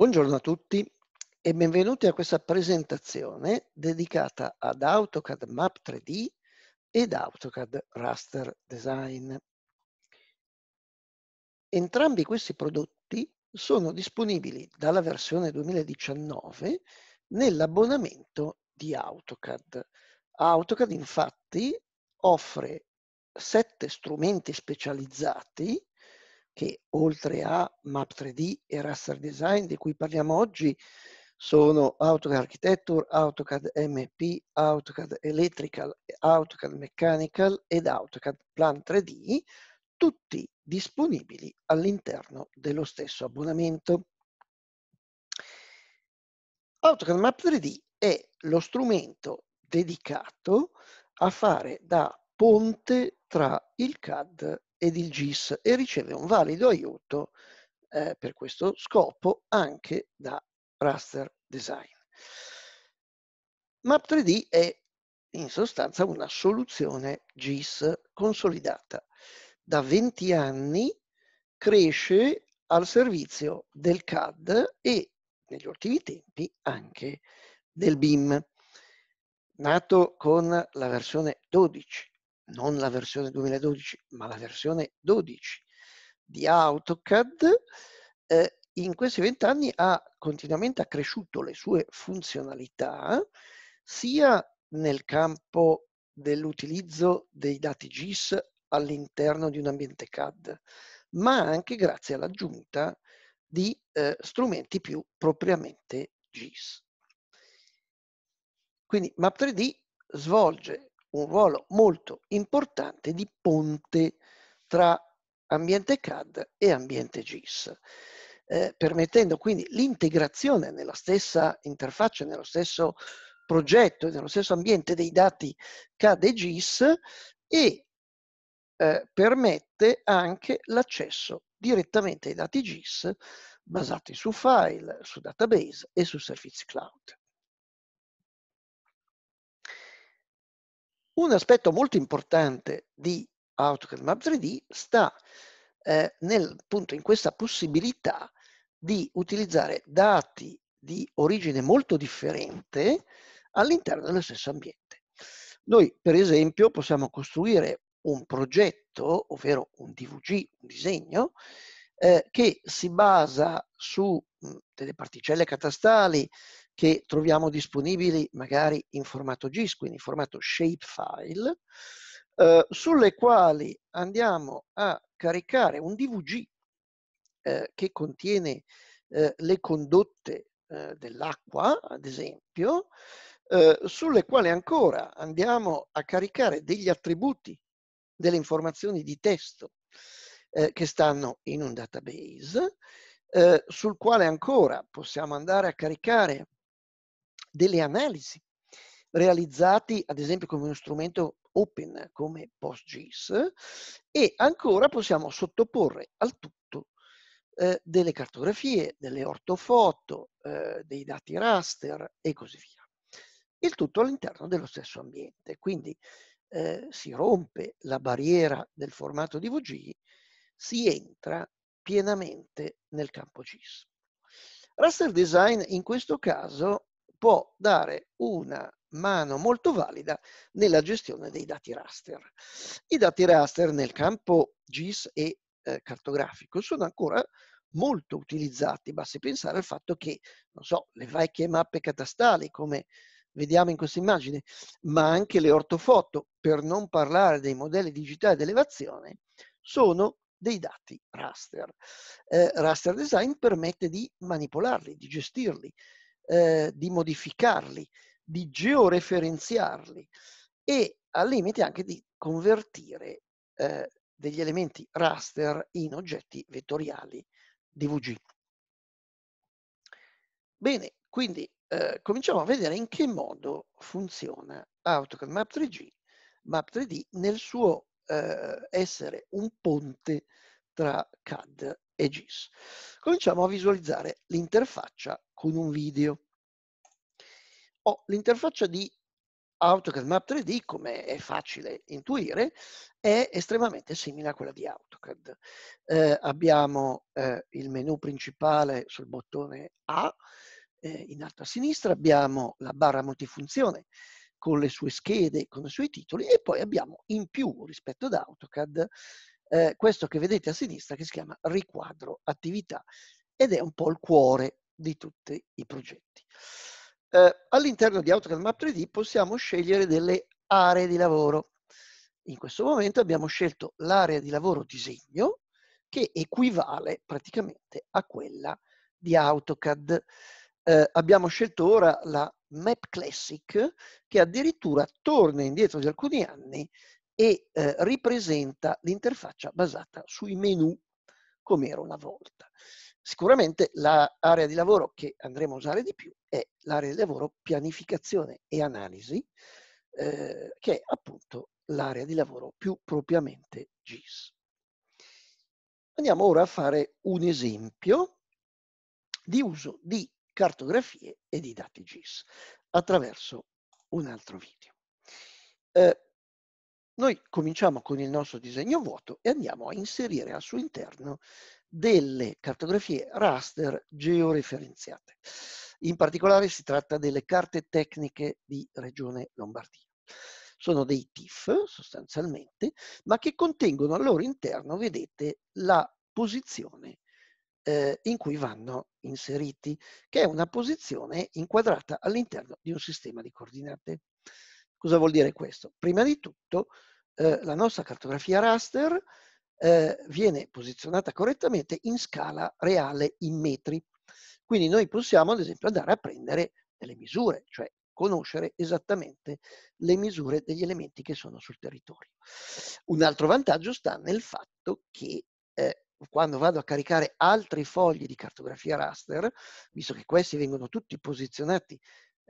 Buongiorno a tutti e benvenuti a questa presentazione dedicata ad AutoCAD Map 3D ed AutoCAD Raster Design. Entrambi questi prodotti sono disponibili dalla versione 2019 nell'abbonamento di AutoCAD. AutoCAD infatti offre sette strumenti specializzati che oltre a Map 3D e Raster Design di cui parliamo oggi sono AutoCAD Architecture, AutoCAD MP, AutoCAD Electrical, AutoCAD Mechanical ed AutoCAD Plan 3D, tutti disponibili all'interno dello stesso abbonamento. AutoCAD Map 3D è lo strumento dedicato a fare da ponte tra il CAD ed il GIS e riceve un valido aiuto eh, per questo scopo anche da raster design. Map3D è in sostanza una soluzione GIS consolidata. Da 20 anni cresce al servizio del CAD e negli ultimi tempi anche del BIM. Nato con la versione 12 non la versione 2012, ma la versione 12 di AutoCAD, eh, in questi vent'anni ha continuamente accresciuto le sue funzionalità sia nel campo dell'utilizzo dei dati GIS all'interno di un ambiente CAD, ma anche grazie all'aggiunta di eh, strumenti più propriamente GIS. Quindi Map3D svolge un ruolo molto importante di ponte tra ambiente CAD e ambiente GIS, eh, permettendo quindi l'integrazione nella stessa interfaccia, nello stesso progetto e nello stesso ambiente dei dati CAD e GIS e eh, permette anche l'accesso direttamente ai dati GIS basati su file, su database e su servizi cloud. Un aspetto molto importante di AutoCAD Map 3D sta eh, nel, appunto in questa possibilità di utilizzare dati di origine molto differente all'interno dello stesso ambiente. Noi, per esempio, possiamo costruire un progetto, ovvero un DVG, un disegno, eh, che si basa su mh, mm, delle particelle catastali che troviamo disponibili magari in formato GIS, quindi in formato shapefile, eh, sulle quali andiamo a caricare un DVG eh, che contiene eh, le condotte eh, dell'acqua, ad esempio, eh, sulle quali ancora andiamo a caricare degli attributi, delle informazioni di testo eh, che stanno in un database, sul quale ancora possiamo andare a caricare delle analisi realizzati ad esempio con uno strumento open come PostGIS e ancora possiamo sottoporre al tutto eh, delle cartografie, delle ortofoto, eh, dei dati raster e così via. Il tutto all'interno dello stesso ambiente, quindi eh, si rompe la barriera del formato DVG, si entra pienamente nel campo GIS. Raster Design in questo caso può dare una mano molto valida nella gestione dei dati raster. I dati raster nel campo GIS e eh, cartografico sono ancora molto utilizzati, basti pensare al fatto che, non so, le vecchie mappe catastali come vediamo in questa immagine, ma anche le ortofoto, per non parlare dei modelli digitali di elevazione, sono dei dati raster. Eh, raster Design permette di manipolarli, di gestirli, eh, di modificarli, di georeferenziarli e al limite anche di convertire eh, degli elementi raster in oggetti vettoriali DVG. Bene, quindi eh, cominciamo a vedere in che modo funziona AutoCAD Map 3G, Map 3D nel suo eh, essere un ponte tra CAD e GIS. Cominciamo a visualizzare l'interfaccia con un video. Oh, l'interfaccia di AutoCAD Map 3D, come è facile intuire, è estremamente simile a quella di AutoCAD. Eh, abbiamo eh, il menu principale sul bottone A, eh, in alto a sinistra abbiamo la barra multifunzione con le sue schede, con i suoi titoli e poi abbiamo in più rispetto ad AutoCAD eh, questo che vedete a sinistra che si chiama riquadro attività ed è un po' il cuore di tutti i progetti. Eh, all'interno di AutoCAD Map 3D possiamo scegliere delle aree di lavoro. In questo momento abbiamo scelto l'area di lavoro disegno che equivale praticamente a quella di AutoCAD. Eh, abbiamo scelto ora la Map Classic che addirittura torna indietro di alcuni anni e eh, ripresenta l'interfaccia basata sui menu come era una volta. Sicuramente l'area di lavoro che andremo a usare di più è l'area di lavoro pianificazione e analisi, eh, che è appunto l'area di lavoro più propriamente GIS. Andiamo ora a fare un esempio di uso di cartografie e di dati GIS attraverso un altro video. Eh, noi cominciamo con il nostro disegno vuoto e andiamo a inserire al suo interno delle cartografie raster georeferenziate. In particolare si tratta delle carte tecniche di Regione Lombardia. Sono dei TIF sostanzialmente, ma che contengono al loro interno, vedete, la posizione eh, in cui vanno inseriti, che è una posizione inquadrata all'interno di un sistema di coordinate. Cosa vuol dire questo? Prima di tutto eh, la nostra cartografia raster eh, viene posizionata correttamente in scala reale in metri. Quindi noi possiamo ad esempio andare a prendere delle misure, cioè conoscere esattamente le misure degli elementi che sono sul territorio. Un altro vantaggio sta nel fatto che eh, quando vado a caricare altri fogli di cartografia raster, visto che questi vengono tutti posizionati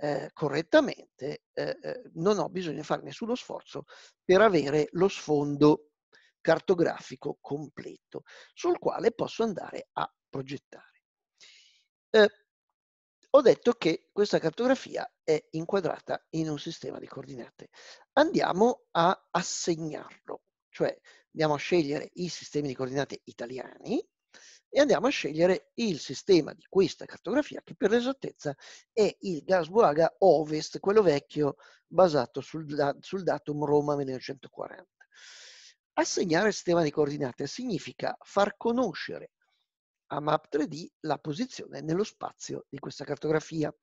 eh, correttamente, eh, eh, non ho bisogno di fare nessuno sforzo per avere lo sfondo cartografico completo sul quale posso andare a progettare. Eh, ho detto che questa cartografia è inquadrata in un sistema di coordinate. Andiamo a assegnarlo, cioè andiamo a scegliere i sistemi di coordinate italiani e andiamo a scegliere il sistema di questa cartografia che per l'esattezza è il Gasboaga Ovest, quello vecchio basato sul, sul datum Roma 1940. Assegnare il sistema di coordinate significa far conoscere a Map3D la posizione nello spazio di questa cartografia.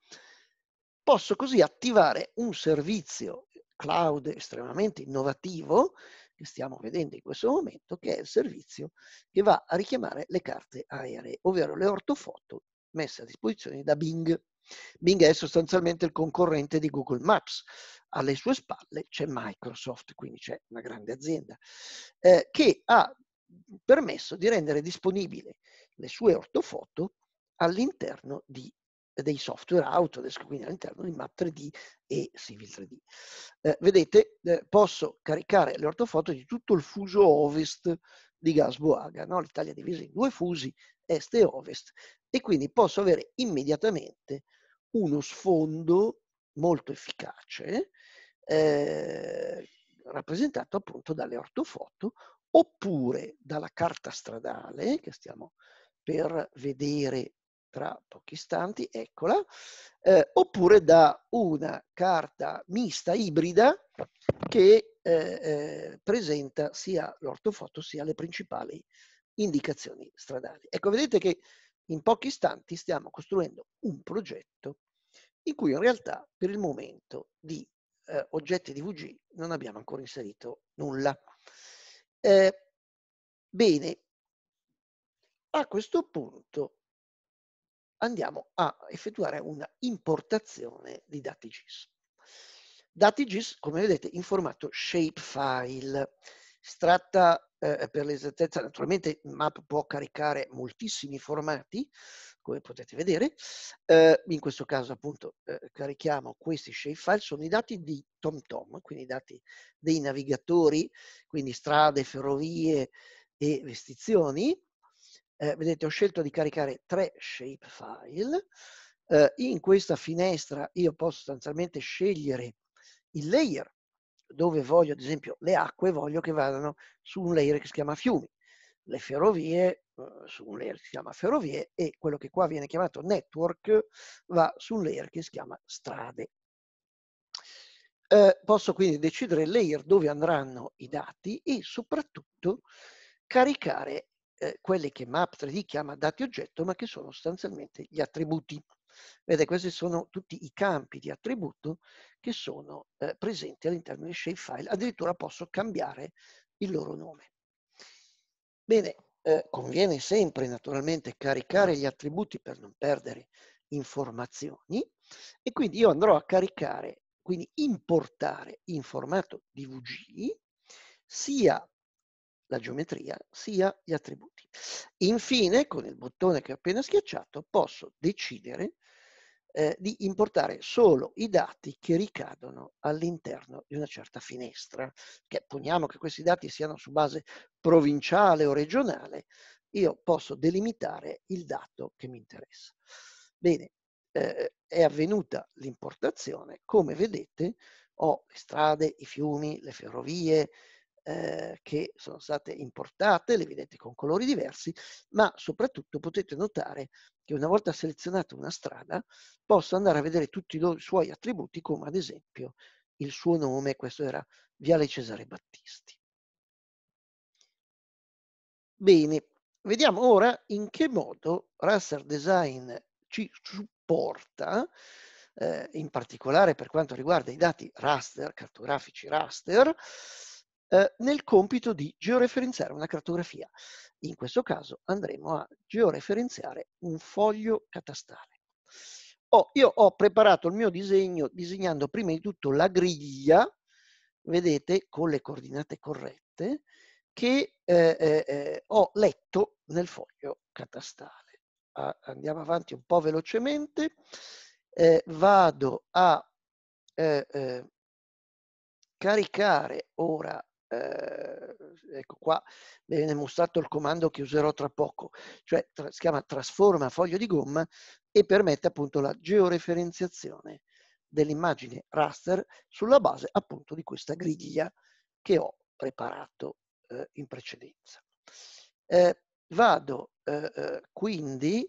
Posso così attivare un servizio cloud estremamente innovativo che stiamo vedendo in questo momento, che è il servizio che va a richiamare le carte aeree, ovvero le ortofoto messe a disposizione da Bing. Bing è sostanzialmente il concorrente di Google Maps. Alle sue spalle c'è Microsoft, quindi c'è una grande azienda, eh, che ha permesso di rendere disponibile le sue ortofoto all'interno di dei software Autodesk, quindi all'interno di Map 3D e Civil 3D. Eh, vedete, eh, posso caricare le ortofoto di tutto il fuso ovest di Gasboaga, no? l'Italia è divisa in due fusi, est e ovest, e quindi posso avere immediatamente uno sfondo molto efficace eh, rappresentato appunto dalle ortofoto oppure dalla carta stradale che stiamo per vedere tra pochi istanti, eccola, eh, oppure da una carta mista, ibrida, che eh, eh, presenta sia l'ortofoto sia le principali indicazioni stradali. Ecco, vedete che in pochi istanti stiamo costruendo un progetto in cui in realtà per il momento di eh, oggetti di VG non abbiamo ancora inserito nulla. Eh, bene, a questo punto andiamo a effettuare una importazione di dati GIS. Dati GIS, come vedete, in formato shapefile. Si tratta, eh, per l'esattezza, naturalmente Map può caricare moltissimi formati, come potete vedere. Eh, in questo caso, appunto, eh, carichiamo questi shapefile, sono i dati di TomTom, quindi i dati dei navigatori, quindi strade, ferrovie e vestizioni, eh, vedete ho scelto di caricare tre shapefile, eh, in questa finestra io posso sostanzialmente scegliere il layer dove voglio, ad esempio, le acque voglio che vadano su un layer che si chiama fiumi, le ferrovie eh, su un layer che si chiama ferrovie e quello che qua viene chiamato network va su un layer che si chiama strade. Eh, posso quindi decidere il layer dove andranno i dati e soprattutto caricare eh, quelli che Map3D chiama dati oggetto, ma che sono sostanzialmente gli attributi. Vede, questi sono tutti i campi di attributo che sono eh, presenti all'interno di shapefile. Addirittura posso cambiare il loro nome. Bene, eh, conviene sempre naturalmente caricare gli attributi per non perdere informazioni e quindi io andrò a caricare, quindi importare in formato DVG sia la geometria sia gli attributi. Infine, con il bottone che ho appena schiacciato, posso decidere eh, di importare solo i dati che ricadono all'interno di una certa finestra, che poniamo che questi dati siano su base provinciale o regionale, io posso delimitare il dato che mi interessa. Bene, eh, è avvenuta l'importazione, come vedete ho le strade, i fiumi, le ferrovie, eh, che sono state importate, le vedete con colori diversi, ma soprattutto potete notare che una volta selezionata una strada posso andare a vedere tutti i suoi attributi come ad esempio il suo nome, questo era Viale Cesare Battisti. Bene, vediamo ora in che modo Raster Design ci supporta, eh, in particolare per quanto riguarda i dati raster, cartografici raster, eh, nel compito di georeferenziare una cartografia. In questo caso andremo a georeferenziare un foglio catastale. Oh, io ho preparato il mio disegno disegnando prima di tutto la griglia, vedete, con le coordinate corrette, che eh, eh, eh ho letto nel foglio catastale. Ah, andiamo avanti un po' velocemente. Eh, vado a eh, caricare ora eh, ecco qua viene mostrato il comando che userò tra poco, cioè tra, si chiama trasforma foglio di gomma e permette appunto la georeferenziazione dell'immagine raster sulla base appunto di questa griglia che ho preparato eh, in precedenza. Eh, vado eh, eh quindi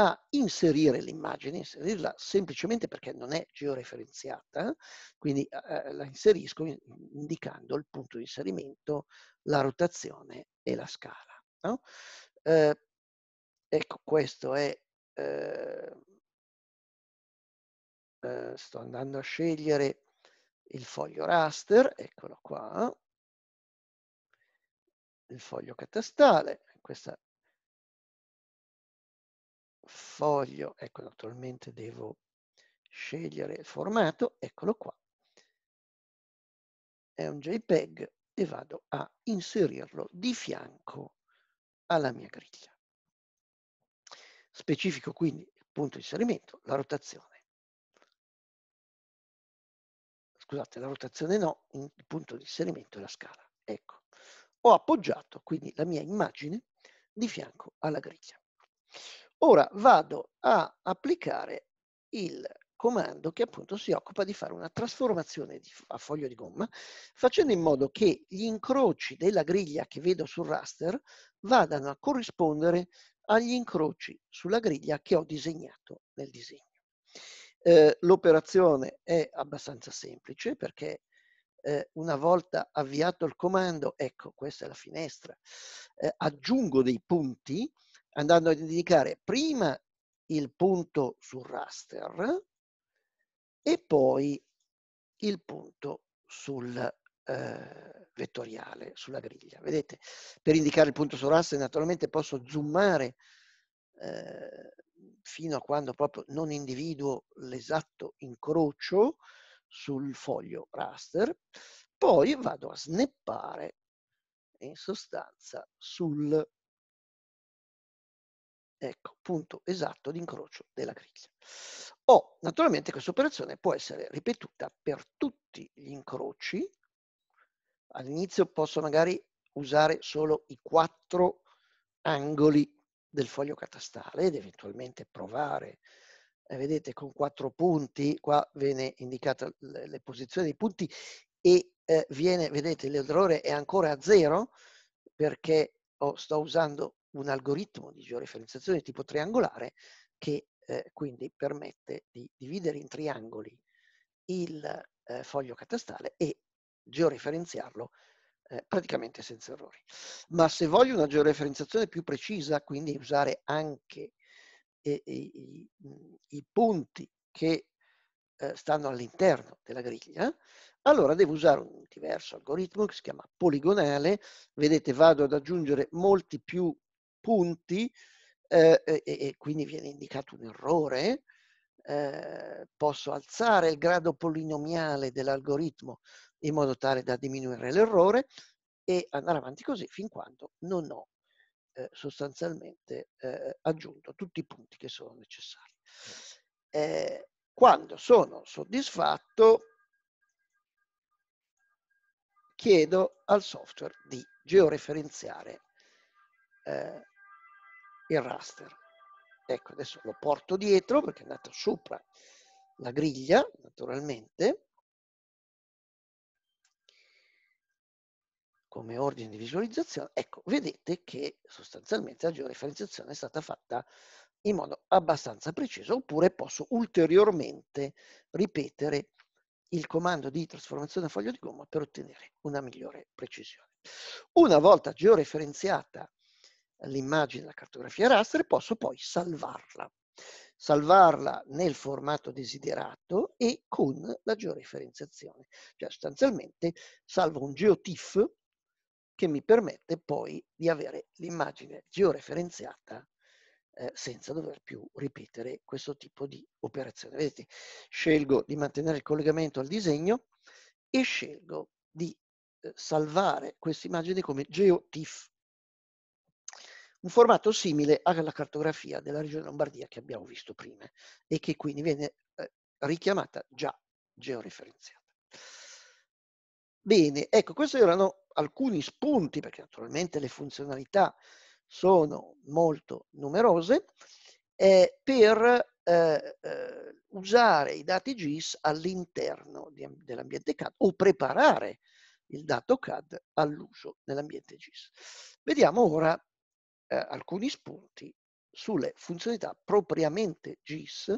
a inserire l'immagine, inserirla semplicemente perché non è georeferenziata, quindi eh, la inserisco indicando il punto di inserimento, la rotazione e la scala. No? Eh, ecco, questo è... Eh, eh sto andando a scegliere il foglio raster, eccolo qua, il foglio catastale, questa foglio, ecco naturalmente devo scegliere il formato, eccolo qua, è un JPEG e vado a inserirlo di fianco alla mia griglia. Specifico quindi il punto di inserimento, la rotazione. Scusate, la rotazione no, il punto di inserimento è la scala. Ecco, ho appoggiato quindi la mia immagine di fianco alla griglia. Ora vado a applicare il comando che appunto si occupa di fare una trasformazione di, a foglio di gomma facendo in modo che gli incroci della griglia che vedo sul raster vadano a corrispondere agli incroci sulla griglia che ho disegnato nel disegno. Eh, L'operazione è abbastanza semplice perché eh, una volta avviato il comando, ecco questa è la finestra, eh, aggiungo dei punti andando ad indicare prima il punto sul raster e poi il punto sul eh, vettoriale, sulla griglia. Vedete, per indicare il punto sul raster naturalmente posso zoomare eh, fino a quando proprio non individuo l'esatto incrocio sul foglio raster, poi vado a snappare in sostanza sul Ecco, punto esatto d'incrocio della griglia. O, oh, naturalmente, questa operazione può essere ripetuta per tutti gli incroci. All'inizio posso magari usare solo i quattro angoli del foglio catastale ed eventualmente provare. Eh, vedete, con quattro punti, qua viene indicata le, le posizioni dei punti e eh, viene, vedete, l'errore è ancora a zero perché oh, sto usando un algoritmo di georeferenziazione tipo triangolare che eh, quindi permette di dividere in triangoli il eh, foglio catastale e georeferenziarlo eh, praticamente senza errori. Ma se voglio una georeferenziazione più precisa, quindi usare anche eh, i, i, i punti che eh, stanno all'interno della griglia, allora devo usare un diverso algoritmo che si chiama poligonale. Vedete, vado ad aggiungere molti più punti eh, e, e, quindi viene indicato un errore, eh, posso alzare il grado polinomiale dell'algoritmo in modo tale da diminuire l'errore e andare avanti così fin quando non ho eh, sostanzialmente eh, aggiunto tutti i punti che sono necessari. Eh, quando sono soddisfatto chiedo al software di georeferenziare eh, il raster. Ecco, adesso lo porto dietro perché è andato sopra la griglia, naturalmente, come ordine di visualizzazione. Ecco, vedete che sostanzialmente la georeferenziazione è stata fatta in modo abbastanza preciso, oppure posso ulteriormente ripetere il comando di trasformazione a foglio di gomma per ottenere una migliore precisione. Una volta georeferenziata l'immagine della cartografia raster, posso poi salvarla. Salvarla nel formato desiderato e con la georeferenziazione. Cioè sostanzialmente salvo un geotiff che mi permette poi di avere l'immagine georeferenziata eh, senza dover più ripetere questo tipo di operazione. Vedete, scelgo di mantenere il collegamento al disegno e scelgo di eh, salvare questa immagine come GeoTIFF un formato simile alla cartografia della regione Lombardia che abbiamo visto prima e che quindi viene eh, richiamata già georeferenziata. Bene, ecco, questi erano alcuni spunti, perché naturalmente le funzionalità sono molto numerose, eh, per eh, eh usare i dati GIS all'interno dell'ambiente CAD o preparare il dato CAD all'uso nell'ambiente GIS. Vediamo ora eh, alcuni spunti sulle funzionalità propriamente GIS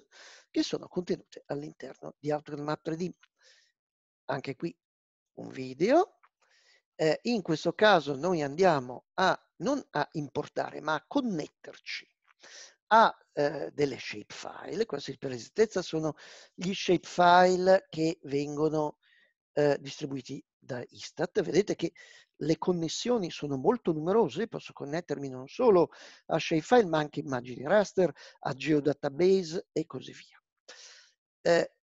che sono contenute all'interno di AutoCAD Map 3D. Anche qui un video. Eh, in questo caso noi andiamo a non a importare ma a connetterci a eh, delle shapefile. Queste per esistenza sono gli shapefile che vengono eh, distribuiti da Istat. Vedete che le connessioni sono molto numerose, posso connettermi non solo a shapefile ma anche immagini raster, a geodatabase e così via. Eh,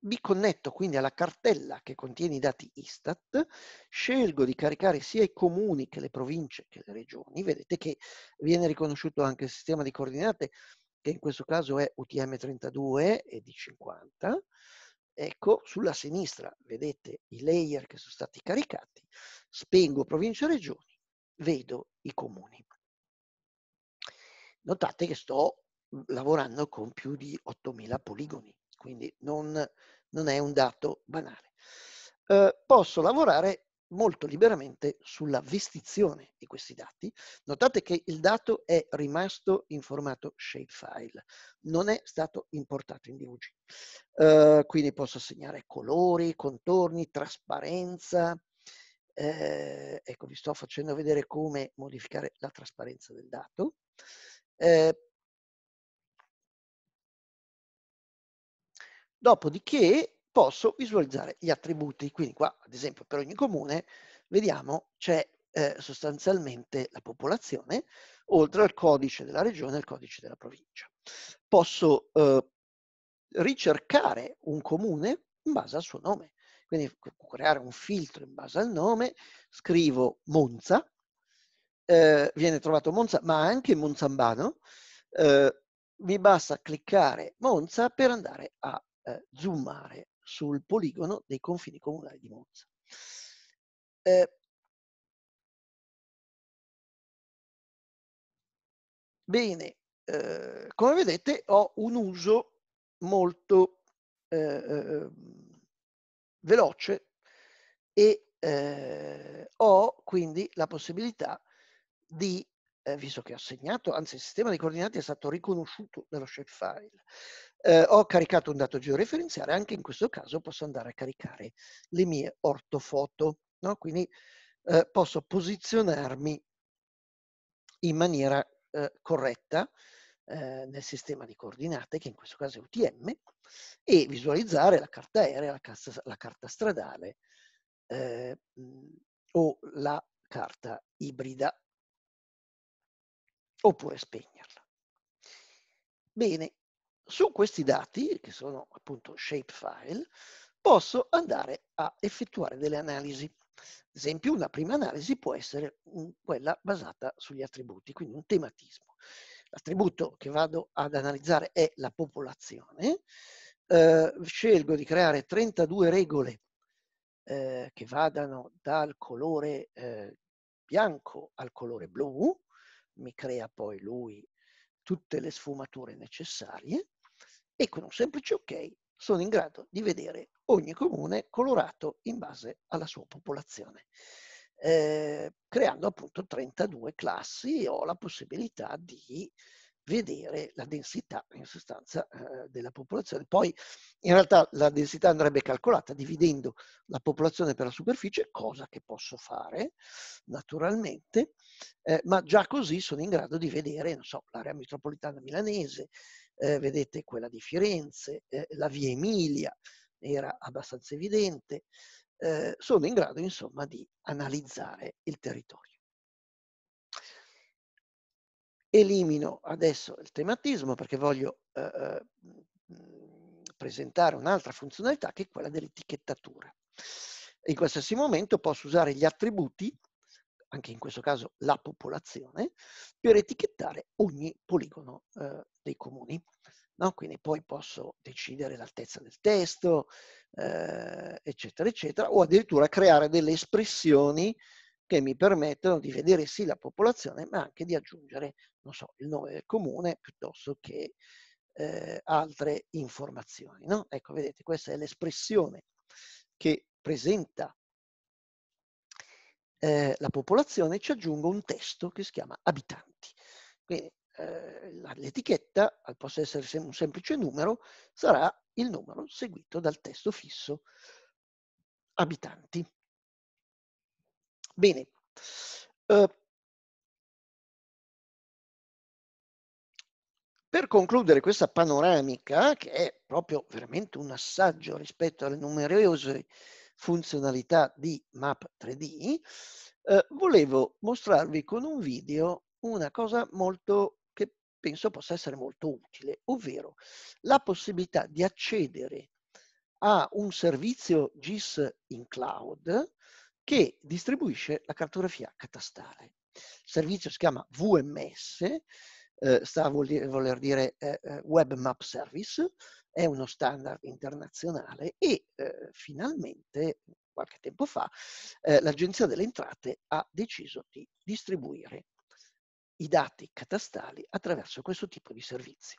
mi connetto quindi alla cartella che contiene i dati Istat, scelgo di caricare sia i comuni che le province che le regioni, vedete che viene riconosciuto anche il sistema di coordinate che in questo caso è UTM 32 e D50, Ecco, sulla sinistra vedete i layer che sono stati caricati, spengo province e regioni, vedo i comuni. Notate che sto mhmm, lavorando con più di 8.000 poligoni, quindi non, non è un dato banale. Eh, posso lavorare molto liberamente sulla vestizione di questi dati. Notate che il dato è rimasto in formato shapefile, non è stato importato in DVG. Uh, eh, quindi posso assegnare colori, contorni, trasparenza. Uh, ecco, vi sto facendo vedere come modificare la trasparenza del dato. Uh, dopodiché posso visualizzare gli attributi. Quindi qua, ad esempio, per ogni comune, vediamo, c'è eh, sostanzialmente la popolazione, oltre al codice della regione e al codice della provincia. Posso eh, ricercare un comune in base al suo nome. Quindi creare un filtro in base al nome, scrivo Monza, eh, viene trovato Monza, ma anche Monzambano. Eh, mi basta cliccare Monza per andare a eh, zoomare sul poligono dei confini comunali di Monza. Eh, bene, eh, come vedete ho un uso molto eh, eh veloce e eh, ho quindi la possibilità di eh, visto che ho segnato, anzi il sistema di coordinati è stato riconosciuto dallo shapefile, eh, ho caricato un dato georeferenziale, anche in questo caso posso andare a caricare le mie ortofoto, no? quindi eh, posso posizionarmi in maniera eh, corretta eh, nel sistema di coordinate, che in questo caso è UTM, e visualizzare la carta aerea, la carta, la carta stradale eh, o la carta ibrida, oppure spegnerla. Bene, su questi dati, che sono appunto shapefile, posso andare a effettuare delle analisi. Ad esempio, una prima analisi può essere quella basata sugli attributi, quindi un tematismo. L'attributo che vado ad analizzare è la popolazione. Eh, scelgo di creare 32 regole eh, che vadano dal colore eh, bianco al colore blu, mi crea poi lui tutte le sfumature necessarie e con un semplice ok sono in grado di vedere ogni comune colorato in base alla sua popolazione. Eh, creando appunto 32 classi ho la possibilità di vedere la densità in sostanza eh, della popolazione. Poi in realtà la densità andrebbe calcolata dividendo la popolazione per la superficie, cosa che posso fare naturalmente, eh, ma già così sono in grado di vedere, non so, l'area metropolitana milanese, eh, vedete quella di Firenze, eh, la via Emilia era abbastanza evidente, eh, sono in grado insomma di analizzare il territorio. Elimino adesso il tematismo perché voglio eh, eh, presentare un'altra funzionalità che è quella dell'etichettatura. In qualsiasi momento posso usare gli attributi anche in questo caso la popolazione, per etichettare ogni poligono eh, dei comuni. No? Quindi poi posso decidere l'altezza del testo, eh, eccetera, eccetera, o addirittura creare delle espressioni che mi permettono di vedere sì la popolazione, ma anche di aggiungere, non so, il nome del comune piuttosto che eh, altre informazioni. No? Ecco, vedete, questa è l'espressione che presenta eh, la popolazione, ci aggiungo un testo che si chiama abitanti. Quindi eh, l'etichetta, al posto di essere sem un semplice numero, sarà il numero seguito dal testo fisso abitanti. Bene. Eh, Per concludere questa panoramica, che è proprio veramente un assaggio rispetto alle numerose funzionalità di Map 3D, eh, volevo mostrarvi con un video una cosa molto che penso possa essere molto utile, ovvero la possibilità di accedere a un servizio GIS in cloud che distribuisce la cartografia catastale. Il servizio si chiama VMS, eh, sta a voler, dire eh, eh, Web Map Service, è uno standard internazionale e eh, finalmente, qualche tempo fa, eh, l'Agenzia delle Entrate ha deciso di distribuire i dati catastali attraverso questo tipo di servizi.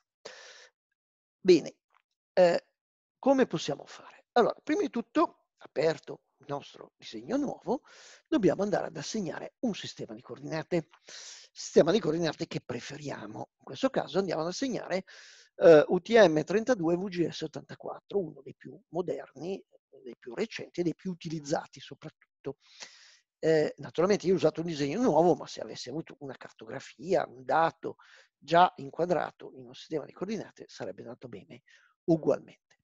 Bene, eh, come possiamo fare? Allora, prima di tutto, aperto il nostro disegno nuovo, dobbiamo andare ad assegnare un sistema di coordinate, sistema di coordinate che preferiamo. In questo caso andiamo ad assegnare eh, UTM 32 VGS 84, uno dei più moderni, dei più recenti e dei più utilizzati soprattutto. Eh, naturalmente io ho usato un disegno nuovo, ma se avessi avuto una cartografia, un dato già inquadrato in un sistema di coordinate, sarebbe andato bene ugualmente.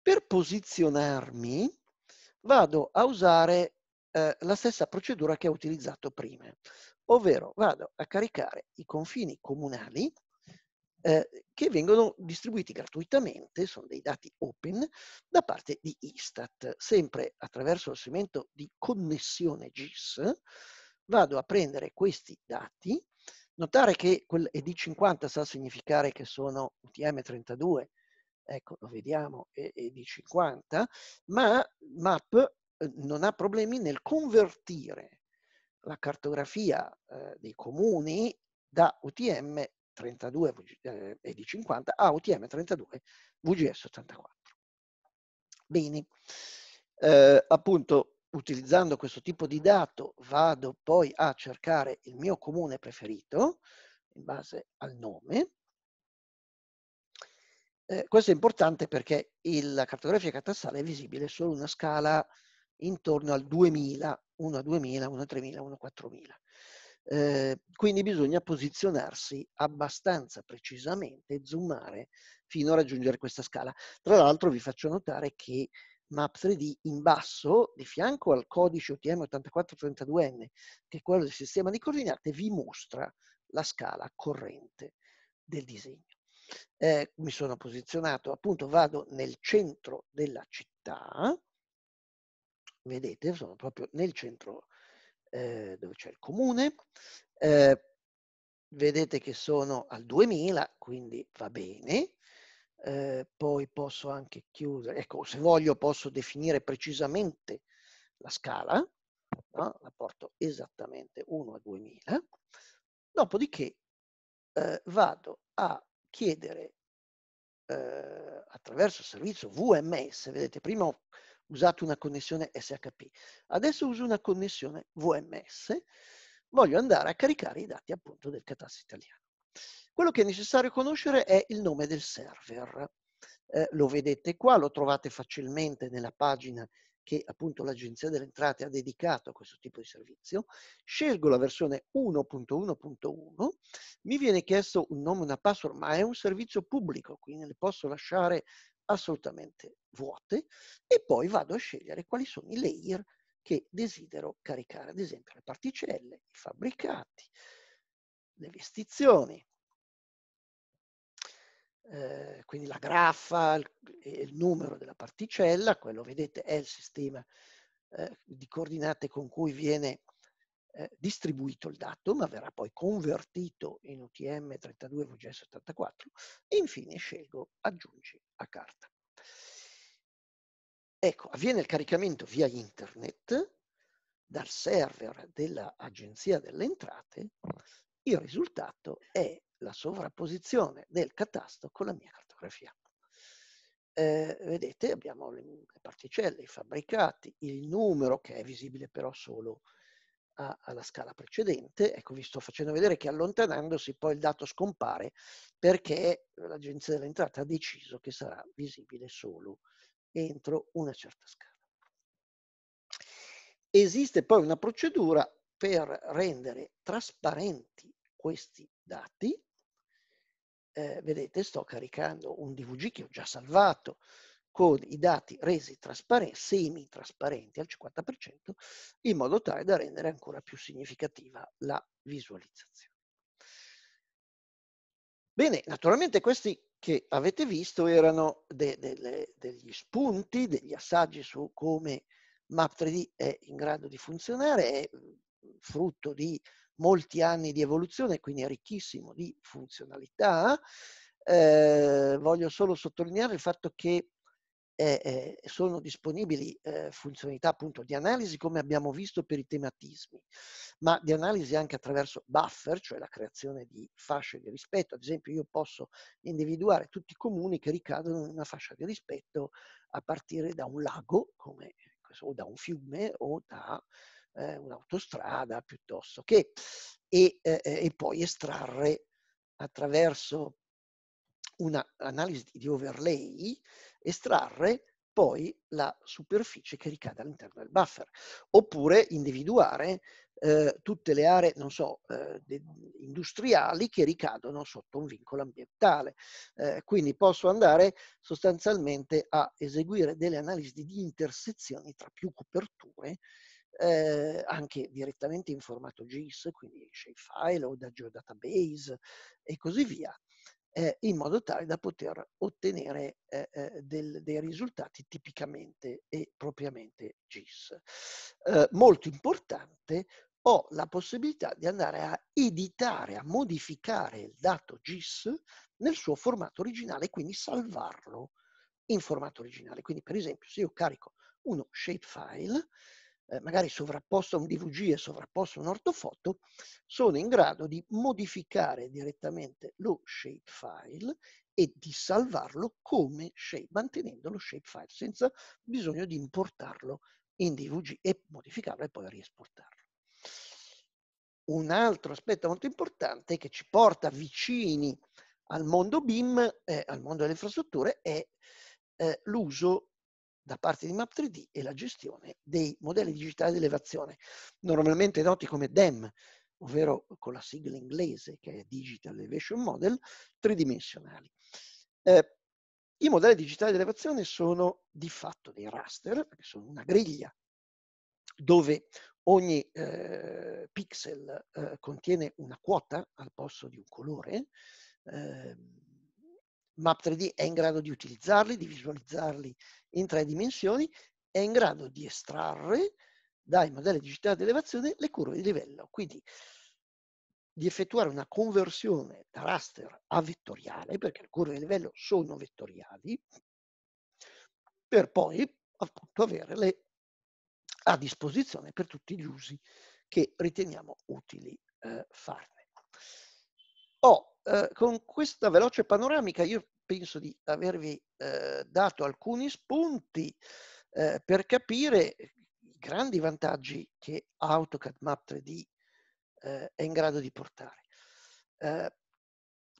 Per posizionarmi vado a usare eh, la stessa procedura che ho utilizzato prima, ovvero vado a caricare i confini comunali eh, che vengono distribuiti gratuitamente, sono dei dati open, da parte di Istat, sempre attraverso lo strumento di connessione GIS, vado a prendere questi dati, notare che quel ED50 sta a significare che sono UTM32, ecco lo vediamo, ED50, ma MAP eh, non ha problemi nel convertire la cartografia eh, dei comuni da UTM 32 eh, e di 50 a UTM 32 VGS 84. Bene, eh, appunto utilizzando questo tipo di dato vado poi a cercare il mio comune preferito in base al nome. Eh, questo è importante perché il, la cartografia catastale è visibile solo una scala intorno al 2000, 1 a 2000, 1 a 3000, 1 a 4000. Ehm, quindi bisogna posizionarsi abbastanza precisamente, zoomare fino a raggiungere questa scala. Tra l'altro vi faccio notare che Map3D in basso, di fianco al codice utm 8432 n che è quello del sistema di coordinate, vi mostra la scala corrente del disegno. Eh, mi sono posizionato, appunto vado nel centro della città, vedete, sono proprio nel centro eh, dove c'è il comune, eh, vedete che sono al 2000, quindi va bene. Eh, poi posso anche chiudere, ecco, se voglio posso definire precisamente la scala, no? la porto esattamente 1 a 2000, dopodiché eh, vado a chiedere eh, attraverso il servizio VMS, vedete, prima ho usato una connessione SHP. Adesso uso una connessione VMS, voglio andare a caricare i dati appunto del catasto italiano. Quello che è necessario conoscere è il nome del server. Eh, lo vedete qua, lo trovate facilmente nella pagina che appunto l'Agenzia delle Entrate ha dedicato a questo tipo di servizio, scelgo la versione 1.1.1, mi viene chiesto un nome, una password, ma è un servizio pubblico, quindi le posso lasciare assolutamente vuote e poi vado a scegliere quali sono i layer che desidero caricare, ad esempio le particelle, i fabbricati, le vestizioni, eh, quindi la graffa, il, il, numero della particella, quello vedete è il sistema eh, di coordinate con cui viene eh, distribuito il dato, ma verrà poi convertito in UTM 32 VGS 84 e infine scelgo aggiungi a carta. Ecco, avviene il caricamento via internet dal server dell'Agenzia delle Entrate, il risultato è la sovrapposizione del catasto con la mia cartografia. Eh, vedete, abbiamo le, le particelle, i fabbricati, il numero che è visibile però solo a, alla scala precedente. Ecco, vi sto facendo vedere che allontanandosi poi il dato scompare perché l'Agenzia delle Entrate ha deciso che sarà visibile solo entro una certa scala. Esiste poi una procedura per rendere trasparenti questi dati. Eh, vedete, sto caricando un DVG che ho già salvato, con i dati resi semi-trasparenti al 50%, in modo tale da rendere ancora più significativa la visualizzazione. Bene, naturalmente questi che avete visto erano de, de, degli spunti, degli assaggi su come Map3D è in grado di funzionare, è frutto di molti anni di evoluzione, quindi è ricchissimo di funzionalità. Eh, voglio solo sottolineare il fatto che eh, eh, sono disponibili eh, funzionalità appunto di analisi come abbiamo visto per i tematismi, ma di analisi anche attraverso buffer, cioè la creazione di fasce di rispetto. Ad esempio io posso individuare tutti i comuni che ricadono in una fascia di rispetto a partire da un lago, come, o da un fiume, o da eh, un'autostrada piuttosto che, e, eh, eh, e poi estrarre attraverso un'analisi di overlay, estrarre poi la superficie che ricade all'interno del buffer, oppure individuare eh, tutte le aree, non so, eh, industriali che ricadono sotto un vincolo ambientale. Eh, quindi posso andare sostanzialmente a eseguire delle analisi di intersezioni tra più coperture, eh, anche direttamente in formato GIS, quindi shapefile o da geodatabase e così via, eh, in modo tale da poter ottenere eh, eh del, dei risultati tipicamente e propriamente GIS. Eh, molto importante, ho la possibilità di andare a editare, a modificare il dato GIS nel suo formato originale, quindi salvarlo in formato originale. Quindi, per esempio, se io carico uno shapefile, eh, magari sovrapposto a un DVG e sovrapposto a un ortofoto, sono in grado di modificare direttamente lo shapefile e di salvarlo come shape, mantenendo lo shapefile senza bisogno di importarlo in DVG e modificarlo e poi riesportarlo. Un altro aspetto molto importante che ci porta vicini al mondo BIM, eh, al mondo delle infrastrutture, è eh, l'uso da parte di Map3D è la gestione dei modelli digitali di elevazione, normalmente noti come DEM, ovvero con la sigla inglese che è Digital Elevation Model, tridimensionali. Eh, I modelli digitali di elevazione sono di fatto dei raster, che sono una griglia dove ogni eh, pixel eh, contiene una quota al posto di un colore. Ehm, Map3D è in grado di utilizzarli, di visualizzarli in tre dimensioni, è in grado di estrarre dai modelli digitali di elevazione le curve di livello, quindi di effettuare una conversione da raster a vettoriale, perché le curve di livello sono vettoriali, per poi appunto averle a disposizione per tutti gli usi che riteniamo utili eh, farne. Oh, eh, con questa veloce panoramica io penso di avervi eh, dato alcuni spunti eh, per capire eh, i grandi vantaggi che AutoCAD Map 3D eh, è in grado di portare. Eh,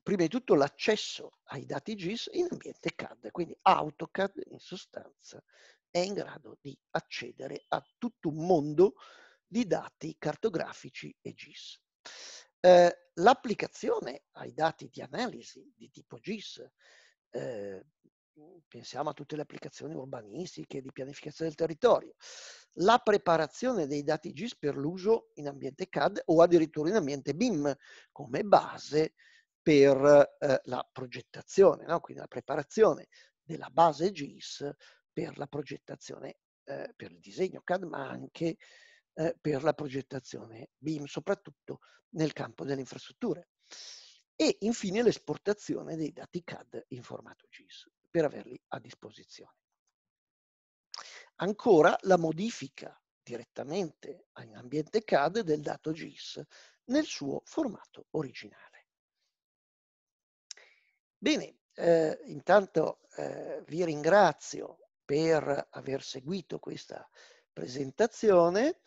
prima di tutto l'accesso ai dati GIS in ambiente CAD, quindi AutoCAD in sostanza è in grado di accedere a tutto un mondo di dati cartografici e GIS. Eh, l'applicazione ai dati di analisi di tipo GIS eh, mm, pensiamo a tutte le applicazioni urbanistiche di pianificazione del territorio, la preparazione dei dati GIS per l'uso in ambiente CAD o addirittura in ambiente BIM come base per eh, la progettazione, no? quindi la preparazione della base GIS per la progettazione, eh, per il disegno CAD, ma anche eh, per la progettazione BIM, soprattutto nel campo delle infrastrutture e infine l'esportazione dei dati CAD in formato GIS per averli a disposizione. Ancora la modifica direttamente in ambiente CAD del dato GIS nel suo formato originale. Bene, eh, intanto eh, vi ringrazio per aver seguito questa presentazione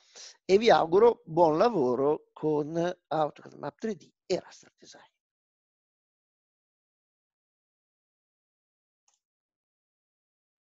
e vi auguro buon lavoro con AutoCAD Map 3D e Raster Design.